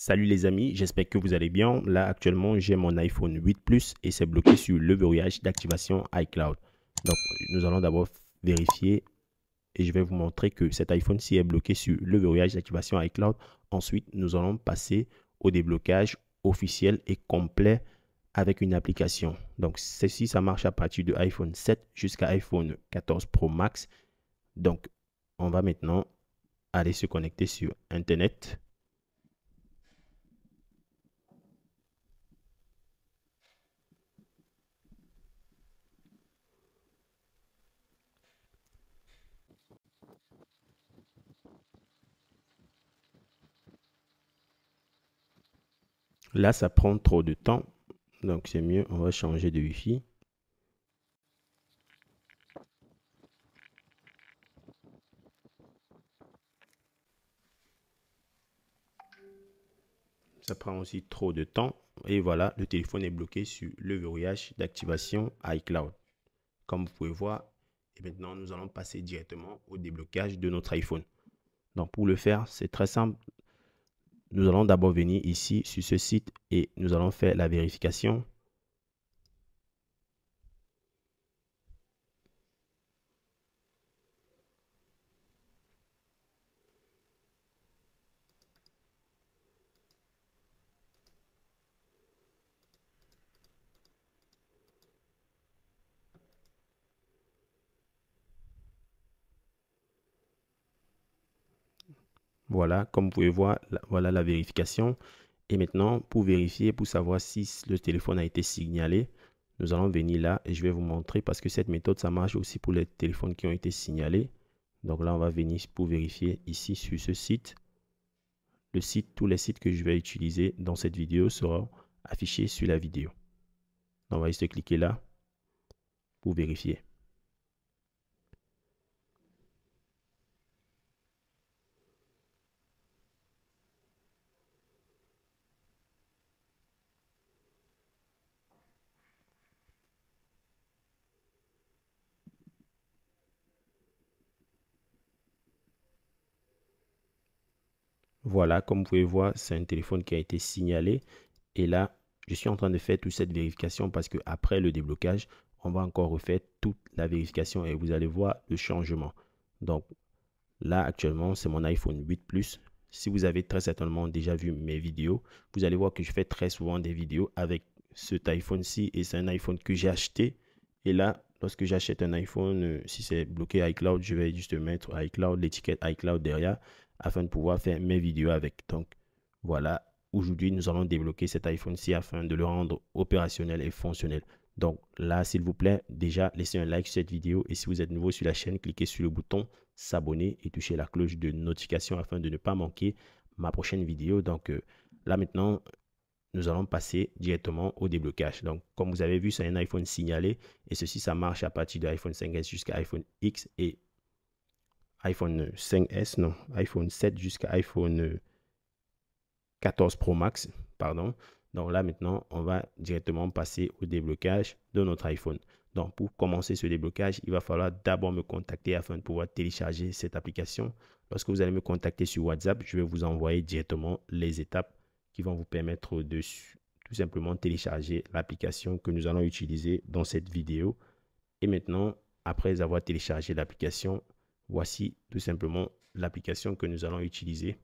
Salut les amis, j'espère que vous allez bien. Là actuellement j'ai mon iPhone 8 Plus et c'est bloqué sur le verrouillage d'activation iCloud. Donc nous allons d'abord vérifier et je vais vous montrer que cet iPhone-ci est bloqué sur le verrouillage d'activation iCloud. Ensuite nous allons passer au déblocage officiel et complet avec une application. Donc ceci ça marche à partir de iPhone 7 jusqu'à iPhone 14 Pro Max. Donc on va maintenant aller se connecter sur Internet. Là, ça prend trop de temps. Donc, c'est mieux, on va changer de Wi-Fi. Ça prend aussi trop de temps. Et voilà, le téléphone est bloqué sur le verrouillage d'activation iCloud. Comme vous pouvez voir, et maintenant, nous allons passer directement au déblocage de notre iPhone. Donc, pour le faire, c'est très simple nous allons d'abord venir ici sur ce site et nous allons faire la vérification. Voilà, comme vous pouvez voir, voilà la vérification. Et maintenant, pour vérifier, pour savoir si le téléphone a été signalé, nous allons venir là et je vais vous montrer parce que cette méthode, ça marche aussi pour les téléphones qui ont été signalés. Donc là, on va venir pour vérifier ici sur ce site. Le site, tous les sites que je vais utiliser dans cette vidéo seront affichés sur la vidéo. On va juste cliquer là pour vérifier. Voilà, comme vous pouvez voir, c'est un téléphone qui a été signalé. Et là, je suis en train de faire toute cette vérification parce que après le déblocage, on va encore refaire toute la vérification et vous allez voir le changement. Donc là, actuellement, c'est mon iPhone 8 Plus. Si vous avez très certainement déjà vu mes vidéos, vous allez voir que je fais très souvent des vidéos avec cet iPhone-ci et c'est un iPhone que j'ai acheté. Et là, lorsque j'achète un iPhone, euh, si c'est bloqué iCloud, je vais juste mettre iCloud, l'étiquette iCloud derrière afin de pouvoir faire mes vidéos avec. Donc voilà, aujourd'hui nous allons débloquer cet iPhone-ci afin de le rendre opérationnel et fonctionnel. Donc là, s'il vous plaît, déjà laissez un like sur cette vidéo et si vous êtes nouveau sur la chaîne, cliquez sur le bouton s'abonner et touchez la cloche de notification afin de ne pas manquer ma prochaine vidéo. Donc euh, là maintenant, nous allons passer directement au déblocage. Donc comme vous avez vu, c'est un iPhone signalé et ceci, ça marche à partir de l'iphone 5S jusqu'à iPhone X et iPhone 5S, euh, non, iPhone 7 jusqu'à iPhone 14 euh, Pro Max, pardon. Donc là maintenant, on va directement passer au déblocage de notre iPhone. Donc pour commencer ce déblocage, il va falloir d'abord me contacter afin de pouvoir télécharger cette application. Lorsque vous allez me contacter sur WhatsApp, je vais vous envoyer directement les étapes qui vont vous permettre de tout simplement télécharger l'application que nous allons utiliser dans cette vidéo. Et maintenant, après avoir téléchargé l'application, Voici tout simplement l'application que nous allons utiliser.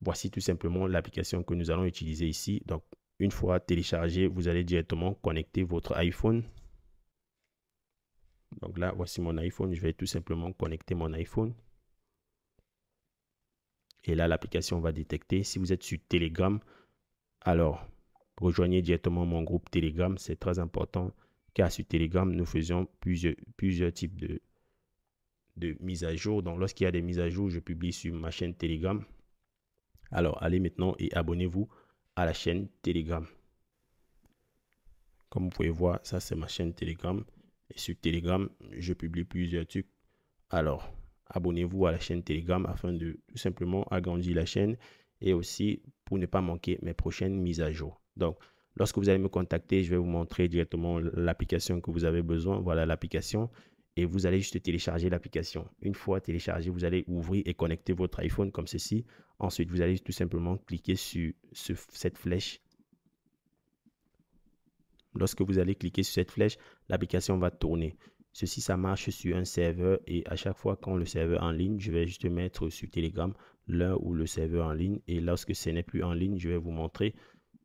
Voici tout simplement l'application que nous allons utiliser ici. Donc, une fois téléchargée, vous allez directement connecter votre iPhone. Donc là, voici mon iPhone. Je vais tout simplement connecter mon iPhone. Et là, l'application va détecter. Si vous êtes sur Telegram, alors rejoignez directement mon groupe Telegram. C'est très important car sur Telegram, nous faisons plusieurs, plusieurs types de, de mise à jour. Donc, lorsqu'il y a des mises à jour, je publie sur ma chaîne Telegram. Alors, allez maintenant et abonnez-vous à la chaîne Telegram. Comme vous pouvez voir, ça c'est ma chaîne Telegram. Et sur Telegram, je publie plusieurs trucs. Alors, abonnez-vous à la chaîne Telegram afin de tout simplement agrandir la chaîne et aussi pour ne pas manquer mes prochaines mises à jour. Donc, lorsque vous allez me contacter, je vais vous montrer directement l'application que vous avez besoin. Voilà l'application et vous allez juste télécharger l'application. Une fois téléchargé, vous allez ouvrir et connecter votre iPhone comme ceci. Ensuite, vous allez tout simplement cliquer sur cette flèche. Lorsque vous allez cliquer sur cette flèche, l'application va tourner. Ceci, ça marche sur un serveur et à chaque fois quand le serveur est en ligne, je vais juste mettre sur Telegram l'heure où le serveur est en ligne et lorsque ce n'est plus en ligne, je vais vous montrer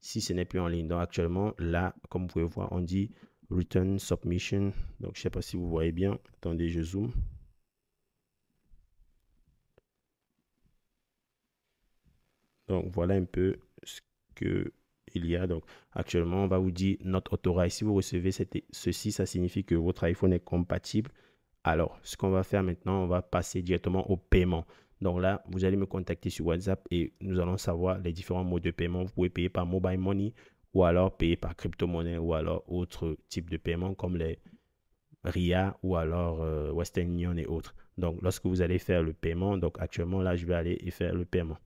si ce n'est plus en ligne. Donc actuellement, là, comme vous pouvez voir, on dit Return Submission. Donc, je ne sais pas si vous voyez bien. Attendez, je zoome. Donc, voilà un peu ce que il y a. Donc, actuellement, on va vous dire notre autorise, Si vous recevez ceci, ça signifie que votre iPhone est compatible. Alors, ce qu'on va faire maintenant, on va passer directement au paiement. Donc là, vous allez me contacter sur WhatsApp et nous allons savoir les différents modes de paiement. Vous pouvez payer par mobile money, ou alors payer par crypto-monnaie ou alors autre type de paiement comme les RIA ou alors euh, Western Union et autres. Donc, lorsque vous allez faire le paiement, donc actuellement là, je vais aller et faire le paiement.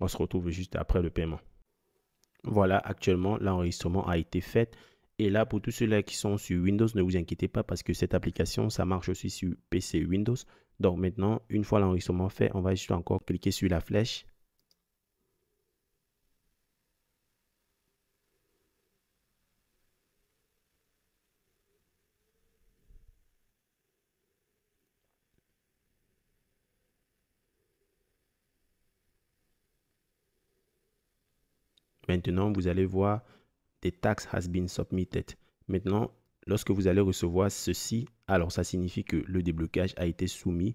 On se retrouve juste après le paiement. Voilà, actuellement, l'enregistrement a été fait. Et là, pour tous ceux-là qui sont sur Windows, ne vous inquiétez pas parce que cette application, ça marche aussi sur PC Windows. Donc maintenant, une fois l'enregistrement fait, on va juste encore cliquer sur la flèche Maintenant, vous allez voir des taxes has been submitted. Maintenant, lorsque vous allez recevoir ceci, alors ça signifie que le déblocage a été soumis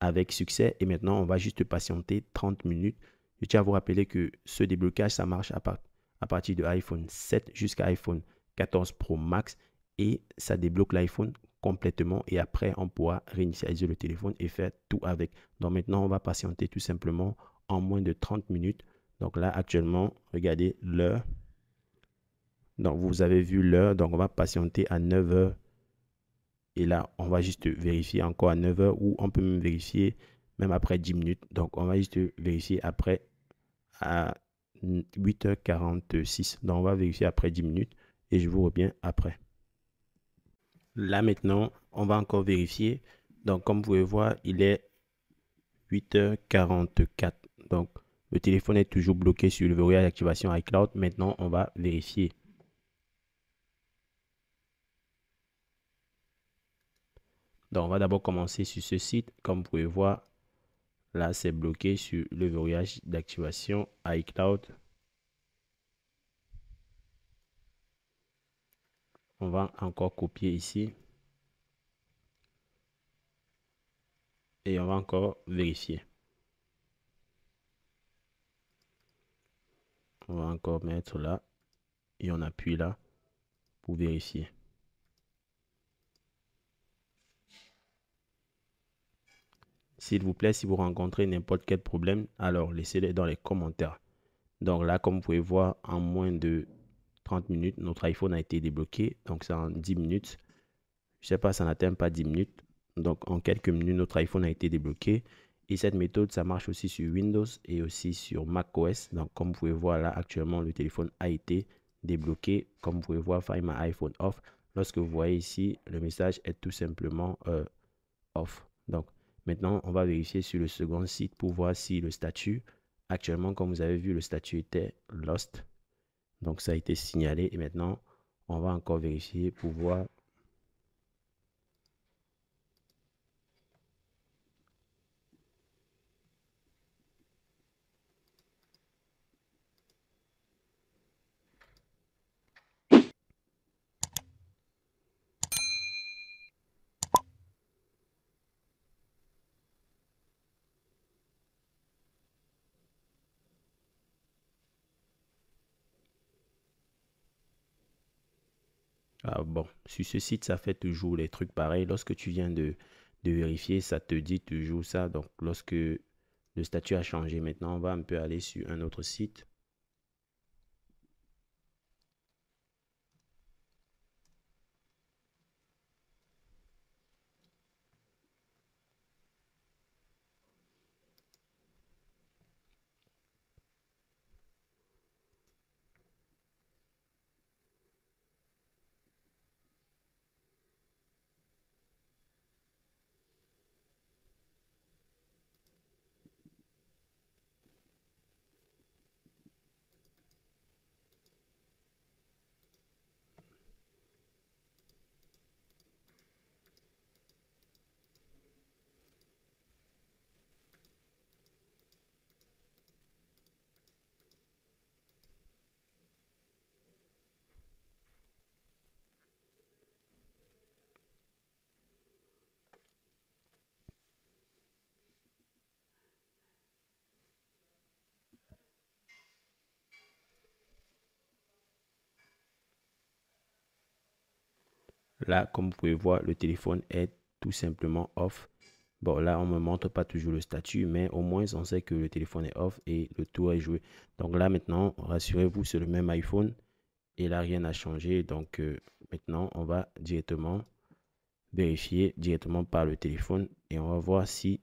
avec succès. Et maintenant, on va juste patienter 30 minutes. Je tiens à vous rappeler que ce déblocage, ça marche à, à partir de iPhone 7 jusqu'à iPhone 14 Pro Max et ça débloque l'iPhone complètement et après on pourra réinitialiser le téléphone et faire tout avec. Donc maintenant on va patienter tout simplement en moins de 30 minutes donc là, actuellement, regardez l'heure. Donc vous avez vu l'heure. Donc on va patienter à 9 heures. Et là, on va juste vérifier encore à 9 heures ou on peut même vérifier même après 10 minutes. Donc on va juste vérifier après à 8h46. Donc on va vérifier après 10 minutes et je vous reviens après. Là maintenant, on va encore vérifier. Donc comme vous pouvez voir, il est 8h44. Donc le téléphone est toujours bloqué sur le verrouillage d'activation iCloud. Maintenant, on va vérifier. Donc, on va d'abord commencer sur ce site. Comme vous pouvez voir, là, c'est bloqué sur le verrouillage d'activation iCloud. On va encore copier ici. Et on va encore vérifier. on va encore mettre là et on appuie là pour vérifier. S'il vous plaît, si vous rencontrez n'importe quel problème, alors laissez-le dans les commentaires. Donc là, comme vous pouvez voir, en moins de 30 minutes, notre iPhone a été débloqué. Donc c'est en 10 minutes. Je sais pas, ça n'atteint pas 10 minutes. Donc en quelques minutes, notre iPhone a été débloqué. Et cette méthode, ça marche aussi sur Windows et aussi sur macOS. Donc, comme vous pouvez voir là, actuellement, le téléphone a été débloqué. Comme vous pouvez voir, Find My iPhone Off. Lorsque vous voyez ici, le message est tout simplement euh, off. Donc, maintenant, on va vérifier sur le second site pour voir si le statut, actuellement, comme vous avez vu, le statut était lost. Donc, ça a été signalé. Et maintenant, on va encore vérifier pour voir Ah, bon, sur ce site, ça fait toujours les trucs pareils. Lorsque tu viens de, de vérifier, ça te dit toujours ça. Donc, lorsque le statut a changé, maintenant, on va un peu aller sur un autre site. Là, comme vous pouvez voir, le téléphone est tout simplement off. Bon, là, on ne me montre pas toujours le statut, mais au moins, on sait que le téléphone est off et le tour est joué. Donc là, maintenant, rassurez-vous, c'est le même iPhone. Et là, rien n'a changé. Donc euh, maintenant, on va directement vérifier directement par le téléphone et on va voir si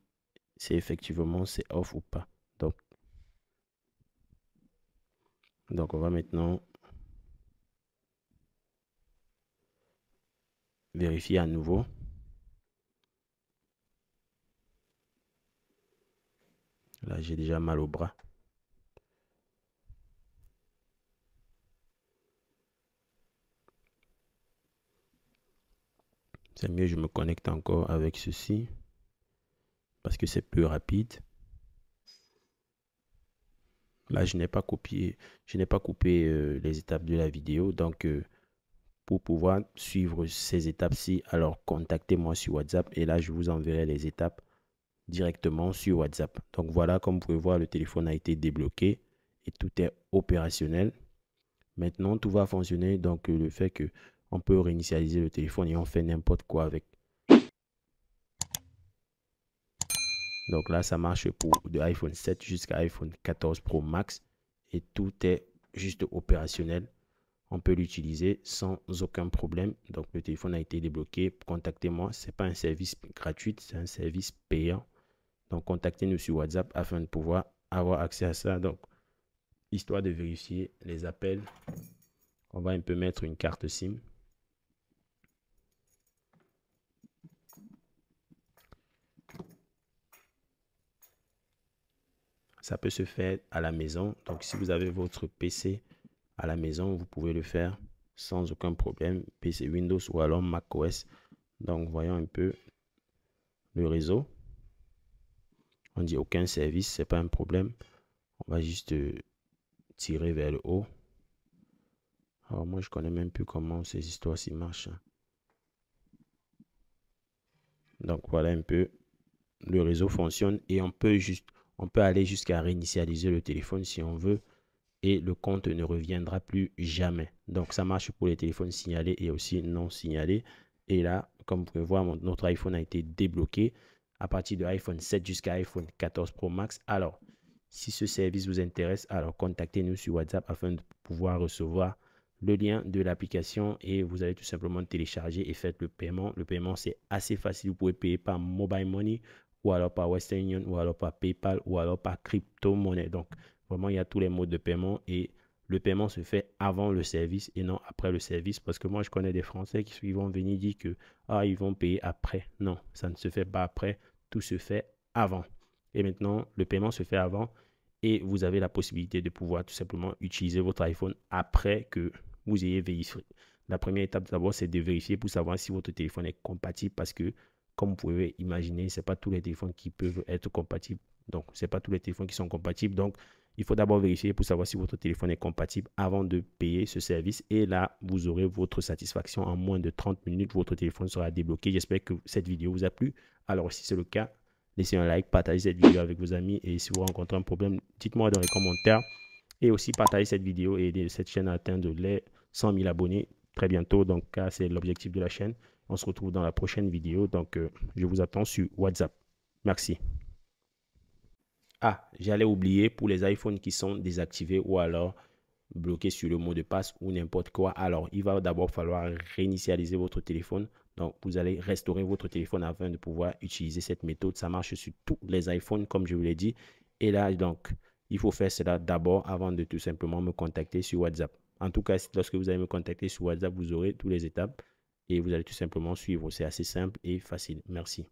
c'est effectivement c'est off ou pas. Donc, donc on va maintenant vérifier à nouveau. Là, j'ai déjà mal au bras. C'est mieux, je me connecte encore avec ceci parce que c'est plus rapide. Là, je n'ai pas copié, je n'ai pas coupé euh, les étapes de la vidéo, donc euh, pour pouvoir suivre ces étapes-ci, alors contactez-moi sur WhatsApp et là, je vous enverrai les étapes directement sur WhatsApp. Donc voilà, comme vous pouvez voir, le téléphone a été débloqué et tout est opérationnel. Maintenant, tout va fonctionner. Donc le fait que on peut réinitialiser le téléphone et on fait n'importe quoi avec. Donc là, ça marche pour de iPhone 7 jusqu'à iPhone 14 Pro Max et tout est juste opérationnel on peut l'utiliser sans aucun problème. Donc le téléphone a été débloqué. Contactez-moi. Ce n'est pas un service gratuit, c'est un service payant. Donc contactez-nous sur WhatsApp afin de pouvoir avoir accès à ça. Donc histoire de vérifier les appels, on va un peu mettre une carte SIM. Ça peut se faire à la maison. Donc si vous avez votre PC à la maison, vous pouvez le faire sans aucun problème, PC Windows ou alors mac os Donc, voyons un peu le réseau. On dit aucun service, c'est pas un problème. On va juste euh, tirer vers le haut. Alors, moi, je connais même plus comment ces histoires-ci marchent. Hein. Donc, voilà un peu. Le réseau fonctionne et on peut juste, on peut aller jusqu'à réinitialiser le téléphone si on veut et le compte ne reviendra plus jamais. Donc ça marche pour les téléphones signalés et aussi non signalés. Et là, comme vous pouvez voir, notre iPhone a été débloqué à partir de iPhone 7 jusqu'à iPhone 14 Pro Max. Alors, si ce service vous intéresse, alors contactez-nous sur WhatsApp afin de pouvoir recevoir le lien de l'application et vous allez tout simplement télécharger et faire le paiement. Le paiement, c'est assez facile. Vous pouvez payer par Mobile Money ou alors par Western Union ou alors par PayPal ou alors par crypto-monnaie. Donc, Vraiment, il y a tous les modes de paiement et le paiement se fait avant le service et non après le service. Parce que moi, je connais des Français qui vont venir dire que ah, ils vont payer après. Non, ça ne se fait pas après. Tout se fait avant. Et maintenant, le paiement se fait avant et vous avez la possibilité de pouvoir tout simplement utiliser votre iPhone après que vous ayez vérifié. La première étape d'abord, c'est de vérifier pour savoir si votre téléphone est compatible parce que, comme vous pouvez imaginer, c'est pas tous les téléphones qui peuvent être compatibles. Donc, c'est pas tous les téléphones qui sont compatibles. Donc, il faut d'abord vérifier pour savoir si votre téléphone est compatible avant de payer ce service. Et là, vous aurez votre satisfaction en moins de 30 minutes. Votre téléphone sera débloqué. J'espère que cette vidéo vous a plu. Alors, si c'est le cas, laissez un like, partagez cette vidéo avec vos amis. Et si vous rencontrez un problème, dites-moi dans les commentaires. Et aussi, partagez cette vidéo et aidez cette chaîne à atteindre les 100 000 abonnés très bientôt. Donc, c'est l'objectif de la chaîne. On se retrouve dans la prochaine vidéo. Donc, euh, je vous attends sur WhatsApp. Merci. Ah, j'allais oublier pour les iPhones qui sont désactivés ou alors bloqués sur le mot de passe ou n'importe quoi. Alors, il va d'abord falloir réinitialiser votre téléphone. Donc, vous allez restaurer votre téléphone afin de pouvoir utiliser cette méthode. Ça marche sur tous les iPhones, comme je vous l'ai dit. Et là, donc, il faut faire cela d'abord avant de tout simplement me contacter sur WhatsApp. En tout cas, lorsque vous allez me contacter sur WhatsApp, vous aurez toutes les étapes et vous allez tout simplement suivre. C'est assez simple et facile. Merci.